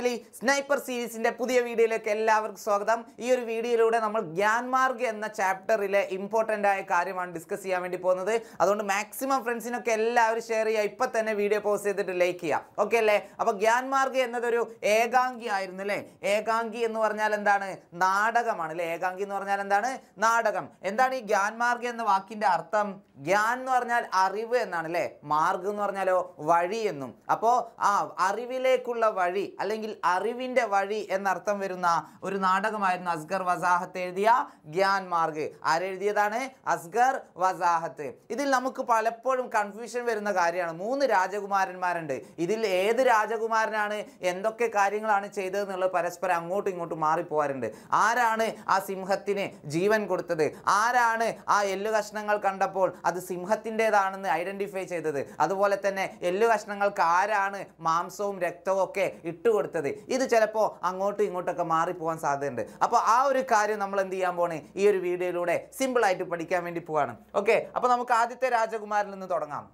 family sniper സീരീസിന്റെ പുതിയ വീഡിയോയിലേക്ക് എല്ലാവർക്കും സ്വാഗതം ഈ ഒരു വീഡിയോയിലൂടെ നമ്മൾ ഗ്യാൻമാർഗ് എന്ന ചാപ്റ്ററിലെ ഇമ്പോർട്ടൻ്റ് ആയ കാര്യമാണ് ഡിസ്കസ് ചെയ്യാൻ വേണ്ടി പോകുന്നത് അതുകൊണ്ട് മാക്സിമം ഫ്രണ്ട്സിനൊക്കെ എല്ലാവരും ഷെയർ ചെയ്യുക ഇപ്പൊ തന്നെ വീഡിയോ പോസ്റ്റ് ചെയ്തിട്ട് ലൈക്ക് ചെയ്യാം ഓക്കെ അല്ലേ അപ്പോൾ ഗ്യാൻമാർഗ് എന്നതൊരു ഏകാംഗി ആയിരുന്നു അല്ലെ ഏകാംഗി എന്ന് പറഞ്ഞാൽ എന്താണ് നാടകമാണ് അല്ലെ ഏകാംഗി എന്ന് പറഞ്ഞാൽ എന്താണ് നാടകം എന്താണ് ഈ ഗ്യാൻമാർഗ് എന്ന വാക്കിന്റെ അർത്ഥം ഗ്യാൻ എന്ന് പറഞ്ഞാൽ അറിവ് എന്നാണ് അല്ലെ മാർഗ് എന്ന് പറഞ്ഞാലോ വഴി എന്നും അപ്പോൾ ആ അറിവിലേക്കുള്ള വഴി അല്ലെങ്കിൽ അല്ലെങ്കിൽ അറിവിൻ്റെ വഴി എന്നർത്ഥം വരുന്ന ഒരു നാടകമായിരുന്നു അസ്ഗർ വസാഹത്ത് എഴുതിയ ഗ്യാൻ മാർഗ് ആരെഴുതിയതാണ് അസ്ഗർ വസാഹത്ത് ഇതിൽ നമുക്ക് പലപ്പോഴും കൺഫ്യൂഷൻ വരുന്ന കാര്യമാണ് മൂന്ന് രാജകുമാരന്മാരുണ്ട് ഇതിൽ ഏത് രാജകുമാരനാണ് എന്തൊക്കെ കാര്യങ്ങളാണ് ചെയ്തതെന്നുള്ളത് പരസ്പരം അങ്ങോട്ടും ഇങ്ങോട്ടും മാറിപ്പോവാറുണ്ട് ആരാണ് ആ സിംഹത്തിന് ജീവൻ കൊടുത്തത് ആരാണ് ആ എല്ലു കഷ്ണങ്ങൾ കണ്ടപ്പോൾ അത് സിംഹത്തിൻ്റെതാണെന്ന് ഐഡൻറ്റിഫൈ ചെയ്തത് അതുപോലെ തന്നെ എല്ലു കഷ്ണങ്ങൾക്ക് ആരാണ് മാംസവും രക്തവും ഒക്കെ ഇട്ടുകൊടുത്തത് വ്യക്തത ഇത് ചിലപ്പോൾ അങ്ങോട്ടും ഇങ്ങോട്ടൊക്കെ മാറിപ്പോകാൻ സാധ്യതയുണ്ട് അപ്പോൾ ആ ഒരു കാര്യം നമ്മൾ എന്ത് ചെയ്യാൻ പോണേ ഈ ഒരു വീഡിയോയിലൂടെ സിമ്പിളായിട്ട് പഠിക്കാൻ വേണ്ടി പോവാണ് ഓക്കെ അപ്പോൾ നമുക്ക് ആദ്യത്തെ രാജകുമാരിൽ നിന്ന് തുടങ്ങാം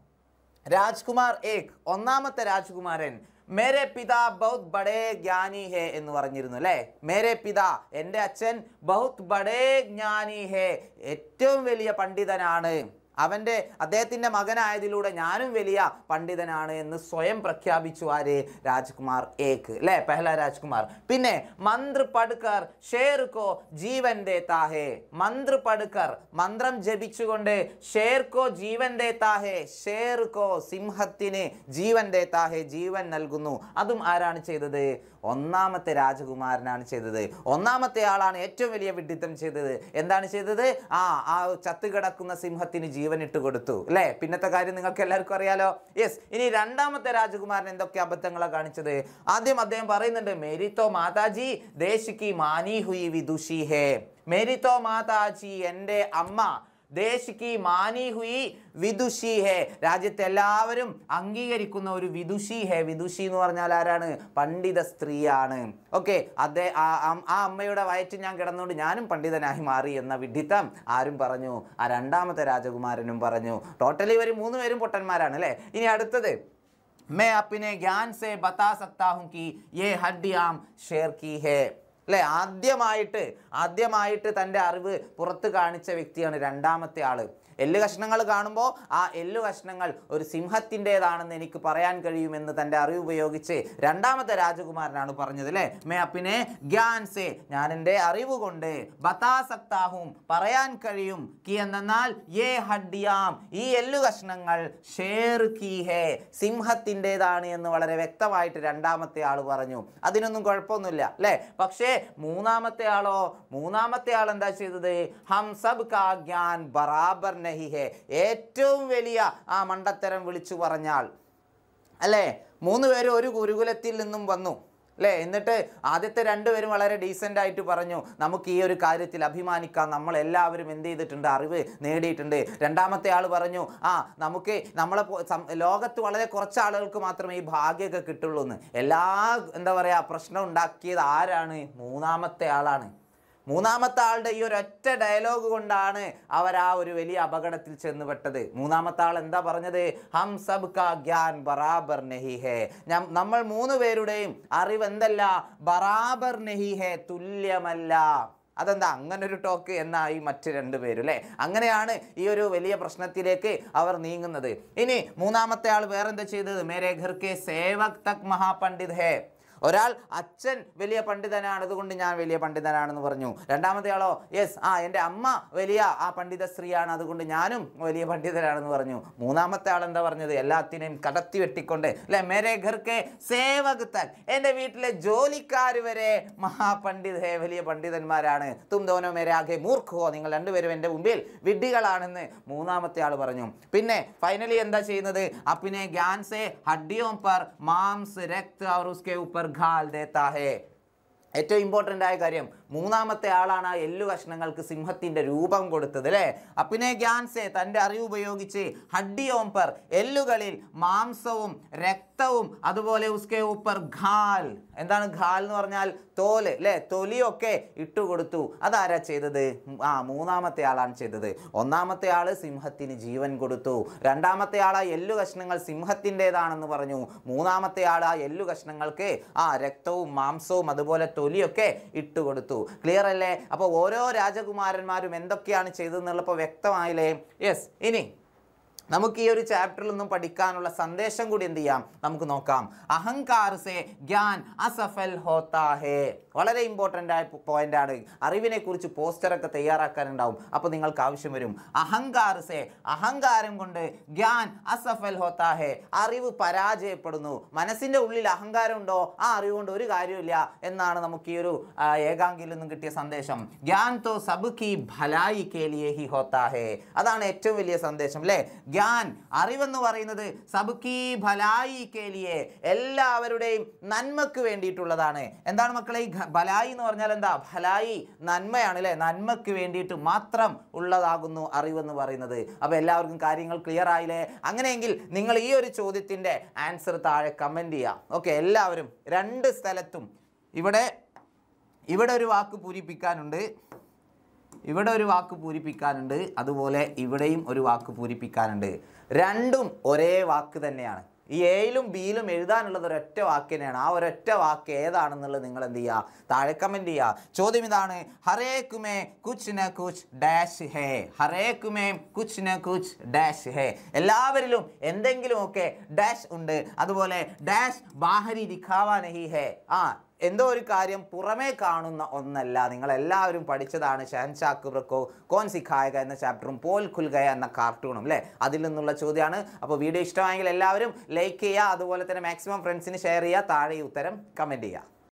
രാജ്കുമാർ ഏക് ഒന്നാമത്തെ രാജ്കുമാരൻ മേരെ പിതാ ബഹുത് ബഡേ ജ്ഞാനി ഹേ എന്ന് പറഞ്ഞിരുന്നു അല്ലേ മേരെ പിതാ എൻ്റെ അച്ഛൻ ബഹുത് ബഡേ ജ്ഞാനി ഹേ ഏറ്റവും വലിയ പണ്ഡിതനാണ് അവൻ്റെ അദ്ദേഹത്തിൻ്റെ മകനായതിലൂടെ ഞാനും വലിയ പണ്ഡിതനാണ് എന്ന് സ്വയം പ്രഖ്യാപിച്ചു ആര് രാജ്കുമാർ ഏക്ക് അല്ലേ പെഹ്ല രാജ്കുമാർ പിന്നെ മന്ത്ര പടുക്കർ കോ ജീവൻ താഹേ മന്ത്ര പടുക്കർ മന്ത്രം ജപിച്ചുകൊണ്ട് ഷേർക്കോ ജീവൻ ഷേർ കോ സിംഹത്തിന് ജീവൻ താഹേ ജീവൻ നൽകുന്നു അതും ആരാണ് ചെയ്തത് ഒന്നാമത്തെ രാജകുമാരനാണ് ചെയ്തത് ഒന്നാമത്തെ ആളാണ് ഏറ്റവും വലിയ വിഡിത്തം ചെയ്തത് എന്താണ് ചെയ്തത് ആ ആ ചത്തുകിടക്കുന്ന സിംഹത്തിന് ജീവൻ ജീവനിട്ട് കൊടുത്തു അല്ലേ പിന്നത്തെ കാര്യം നിങ്ങൾക്ക് എല്ലാവർക്കും അറിയാലോ യെസ് ഇനി രണ്ടാമത്തെ രാജകുമാരൻ എന്തൊക്കെ അബദ്ധങ്ങളാണ് കാണിച്ചത് ആദ്യം അദ്ദേഹം പറയുന്നുണ്ട് മേരിത്തോ മാതാജി ദേശിക്ക് മാനി ഹുയി വിദുഷി ഹേ മേരിത്തോ മാതാജി എൻ്റെ അമ്മ ദേശിക്ക് മാനി ഹുയി വിദുഷി ഹേ രാജ്യത്തെ എല്ലാവരും അംഗീകരിക്കുന്ന ഒരു വിദുഷി ഹേ വിദുഷി എന്ന് പറഞ്ഞാൽ ആരാണ് പണ്ഡിത സ്ത്രീയാണ് ഓക്കെ അതെ ആ അമ്മയുടെ വയറ്റിൽ ഞാൻ കിടന്നുകൊണ്ട് ഞാനും പണ്ഡിതനായി മാറി എന്ന വിഡിത്തം ആരും പറഞ്ഞു ആ രണ്ടാമത്തെ രാജകുമാരനും പറഞ്ഞു ടോട്ടലി ഇവർ മൂന്ന് പേരും പൊട്ടന്മാരാണ് അല്ലേ ഇനി അടുത്തത് മേ അപ്പിനെ ज्ञान से बता सकता हूँ कि ये हड्डियाँ शेर की है അല്ലേ ആദ്യമായിട്ട് ആദ്യമായിട്ട് തൻ്റെ അറിവ് പുറത്ത് കാണിച്ച വ്യക്തിയാണ് രണ്ടാമത്തെ ആൾ എല്ല് കഷ്ണങ്ങൾ കാണുമ്പോൾ ആ എല്ല് കഷ്ണങ്ങൾ ഒരു സിംഹത്തിൻ്റെതാണെന്ന് എനിക്ക് പറയാൻ കഴിയുമെന്ന് തൻ്റെ അറിവ് ഉപയോഗിച്ച് രണ്ടാമത്തെ രാജകുമാരനാണ് പറഞ്ഞത് അല്ലേ മേ അപ്പിനെ ഗ്യാൻസേ ഞാൻ എൻ്റെ അറിവ് കൊണ്ട് ബതാസക്താഹും പറയാൻ കഴിയും കി എന്നാൽ ഏ ഹഡ്ഡിയാം ഈ എല്ലു കഷ്ണങ്ങൾ ഷേർ കീ ഹേ സിംഹത്തിൻ്റേതാണ് എന്ന് വളരെ വ്യക്തമായിട്ട് രണ്ടാമത്തെ ആൾ പറഞ്ഞു അതിനൊന്നും കുഴപ്പമൊന്നുമില്ല അല്ലേ പക്ഷേ മൂന്നാമത്തെ ആളോ മൂന്നാമത്തെ ആൾ എന്താ ചെയ്തത് ഹംസബ് കാ ഗ്യാൻ ബറാബർ നഹിഹെ ഏറ്റവും വലിയ ആ മണ്ടത്തരം വിളിച്ചു പറഞ്ഞാൽ അല്ലേ മൂന്ന് പേര് ഒരു ഗുരുകുലത്തിൽ നിന്നും വന്നു അല്ലേ എന്നിട്ട് ആദ്യത്തെ രണ്ടുപേരും വളരെ ഡീസൻ്റ് ആയിട്ട് പറഞ്ഞു നമുക്ക് ഈ ഒരു കാര്യത്തിൽ അഭിമാനിക്കാം നമ്മൾ എല്ലാവരും എന്ത് ചെയ്തിട്ടുണ്ട് അറിവ് നേടിയിട്ടുണ്ട് രണ്ടാമത്തെ ആൾ പറഞ്ഞു ആ നമുക്ക് നമ്മളെ ലോകത്ത് വളരെ കുറച്ച് ആളുകൾക്ക് മാത്രമേ ഈ ഭാഗ്യമൊക്കെ കിട്ടുള്ളൂ എന്ന് എല്ലാ എന്താ പറയുക പ്രശ്നം ഉണ്ടാക്കിയത് ആരാണ് മൂന്നാമത്തെ ആളാണ് മൂന്നാമത്തെ ആളുടെ ഈ ഒരൊറ്റ ഡയലോഗ് കൊണ്ടാണ് അവർ ആ ഒരു വലിയ അപകടത്തിൽ ചെന്നുപെട്ടത് മൂന്നാമത്തെ ആൾ എന്താ പറഞ്ഞത് ഹം സബ് കാ ബറാബർ നെഹി നമ്മൾ മൂന്ന് പേരുടെയും അറിവ് എന്തല്ല ബറാബർ നെഹി തുല്യമല്ല അതെന്താ അങ്ങനെ ഒരു ടോക്ക് എന്നായി മറ്റ് രണ്ട് പേര് അല്ലേ അങ്ങനെയാണ് ഈ ഒരു വലിയ പ്രശ്നത്തിലേക്ക് അവർ നീങ്ങുന്നത് ഇനി മൂന്നാമത്തെ ആൾ വേറെന്താ ചെയ്തത് മേരേഖർക്ക് ഘർ സേവക് തക് മഹാപണ്ഡിത് ഹേ ഒരാൾ അച്ഛൻ വലിയ പണ്ഡിതനാണ് അതുകൊണ്ട് ഞാൻ വലിയ പണ്ഡിതനാണെന്ന് പറഞ്ഞു രണ്ടാമത്തെ ആളോ യെസ് ആ എൻ്റെ അമ്മ വലിയ ആ പണ്ഡിത സ്ത്രീയാണ് അതുകൊണ്ട് ഞാനും വലിയ പണ്ഡിതനാണെന്ന് പറഞ്ഞു മൂന്നാമത്തെ ആൾ എന്താ പറഞ്ഞത് എല്ലാത്തിനെയും കടത്തി വെട്ടിക്കൊണ്ട് അല്ലെ മേരെ ഘർക്ക് സേവക് തൻ എൻ്റെ വീട്ടിലെ ജോലിക്കാർ വരെ മഹാപണ്ഡിതരെ വലിയ പണ്ഡിതന്മാരാണ് തും തോനോ മേരെ ആകെ മൂർഖോ നിങ്ങൾ രണ്ടുപേരും എൻ്റെ മുമ്പിൽ വിഡ്ഢികളാണെന്ന് മൂന്നാമത്തെ ആൾ പറഞ്ഞു പിന്നെ ഫൈനലി എന്താ ചെയ്യുന്നത് അപ്പിനെ ഗ്യാൻസെ ഹഡ്ഡിയോം പർ മാംസ് രക്ത് ഔർ ഉസ്കെ ഉപ്പർ कर घाल देता है ഏറ്റവും ഇമ്പോർട്ടൻ്റ് ആയ കാര്യം മൂന്നാമത്തെ ആളാണ് ആ എല്ലു കഷ്ണങ്ങൾക്ക് സിംഹത്തിൻ്റെ രൂപം കൊടുത്തത് അല്ലേ അപ്പിനെ ഗ്യാൻസെ തൻ്റെ അറിവുപയോഗിച്ച് ഓംപർ എല്ലുകളിൽ മാംസവും രക്തവും അതുപോലെ ഉസ്കെ ഊപ്പർ ഘാൽ എന്താണ് ഘാൽ എന്ന് പറഞ്ഞാൽ തോല് അല്ലേ തൊലിയൊക്കെ ഇട്ടുകൊടുത്തു അതാരാ ചെയ്തത് ആ മൂന്നാമത്തെ ആളാണ് ചെയ്തത് ഒന്നാമത്തെ ആൾ സിംഹത്തിന് ജീവൻ കൊടുത്തു രണ്ടാമത്തെ ആൾ ആ എല്ലു കഷ്ണങ്ങൾ സിംഹത്തിൻ്റെതാണെന്ന് പറഞ്ഞു മൂന്നാമത്തെ ആൾ ആ എല്ലു കഷ്ണങ്ങൾക്ക് ആ രക്തവും മാംസവും അതുപോലെ തൊലിയൊക്കെ ഇട്ടുകൊടുത്തു കൊടുത്തു ക്ലിയർ അല്ലേ അപ്പോൾ ഓരോ രാജകുമാരന്മാരും എന്തൊക്കെയാണ് ചെയ്തതെന്നുള്ളപ്പോൾ വ്യക്തമായില്ലേ യെസ് ഇനി നമുക്ക് ഈ ഒരു ചാപ്റ്ററിൽ നിന്നും പഠിക്കാനുള്ള സന്ദേശം കൂടി എന്ത് ചെയ്യാം നമുക്ക് നോക്കാം അഹങ്കാർ ജ്ഞാൻ അസഫൽ ഹോത്താ വളരെ ഇമ്പോർട്ടൻ്റ് ആയ അറിവിനെ അറിവിനെക്കുറിച്ച് പോസ്റ്ററൊക്കെ തയ്യാറാക്കാനുണ്ടാവും അപ്പോൾ നിങ്ങൾക്ക് ആവശ്യം വരും അഹങ്കാർ അഹങ്കാരം കൊണ്ട് ജ്ഞാൻ അസഫൽ ഹോത്താ അറിവ് പരാജയപ്പെടുന്നു മനസ്സിൻ്റെ ഉള്ളിൽ അഹങ്കാരം ഉണ്ടോ ആ അറിവ് കൊണ്ട് ഒരു കാര്യമില്ല എന്നാണ് നമുക്ക് ഈ ഒരു ഏകാംഗിയിൽ നിന്നും കിട്ടിയ സന്ദേശം ജ്ഞാൻ തോ സബ് ഭലായി കേലിയേ ഹി ഹോത്താ അതാണ് ഏറ്റവും വലിയ സന്ദേശം അല്ലേ ഗ്യാൻ അറിവെന്ന് പറയുന്നത് സബുക്കി ഭലായി കേലിയെ എല്ലാവരുടെയും നന്മക്ക് വേണ്ടിയിട്ടുള്ളതാണ് എന്താണ് മക്കളെ ഈ ഭലായി എന്ന് പറഞ്ഞാൽ എന്താ ഭലായി നന്മയാണ് അല്ലേ നന്മക്ക് വേണ്ടിയിട്ട് മാത്രം ഉള്ളതാകുന്നു അറിവെന്ന് പറയുന്നത് അപ്പോൾ എല്ലാവർക്കും കാര്യങ്ങൾ ക്ലിയർ ആയില്ലേ അങ്ങനെയെങ്കിൽ നിങ്ങൾ ഈ ഒരു ചോദ്യത്തിൻ്റെ ആൻസർ താഴെ കമൻറ്റ് ചെയ്യാം ഓക്കെ എല്ലാവരും രണ്ട് സ്ഥലത്തും ഇവിടെ ഇവിടെ ഒരു വാക്ക് പൂരിപ്പിക്കാനുണ്ട് ഇവിടെ ഒരു വാക്ക് പൂരിപ്പിക്കാനുണ്ട് അതുപോലെ ഇവിടെയും ഒരു വാക്ക് പൂരിപ്പിക്കാനുണ്ട് രണ്ടും ഒരേ വാക്ക് തന്നെയാണ് ഈ എയിലും ബിയിലും എഴുതാനുള്ളത് ഒരൊറ്റ തന്നെയാണ് ആ ഒരൊറ്റ വാക്ക് ഏതാണെന്നുള്ളത് നിങ്ങൾ എന്ത് ചെയ്യുക താഴെ കമൻറ്റ് ചെയ്യുക ചോദ്യം ഇതാണ് ഹറേ കുമേ കുച്ച് ന കുച്ച് ഡാഷ് ഹേ ഹറേ കുമേ കുച്ച് ന കുച്ച് ഡാഷ് ഹേ എല്ലാവരിലും എന്തെങ്കിലുമൊക്കെ ഡാഷ് ഉണ്ട് അതുപോലെ ഡാഷ് ബാഹരി ദിഖാവാനഹി ഹേ ആ എന്തോ ഒരു കാര്യം പുറമേ കാണുന്ന ഒന്നല്ല നിങ്ങളെല്ലാവരും പഠിച്ചതാണ് ഷഹൻഷാക്ക് അക്ബർക്കോ കോൻ സിഖായക എന്ന ചാപ്റ്ററും പോൽ ഖുൽഗയ എന്ന കാർട്ടൂണും അല്ലേ അതിൽ നിന്നുള്ള ചോദ്യമാണ് അപ്പോൾ വീഡിയോ ഇഷ്ടമായെങ്കിൽ എല്ലാവരും ലൈക്ക് ചെയ്യുക അതുപോലെ തന്നെ മാക്സിമം ഫ്രണ്ട്സിന് ഷെയർ ചെയ്യുക താഴെ ഉത്തരം കമൻറ്റ് ചെയ്യുക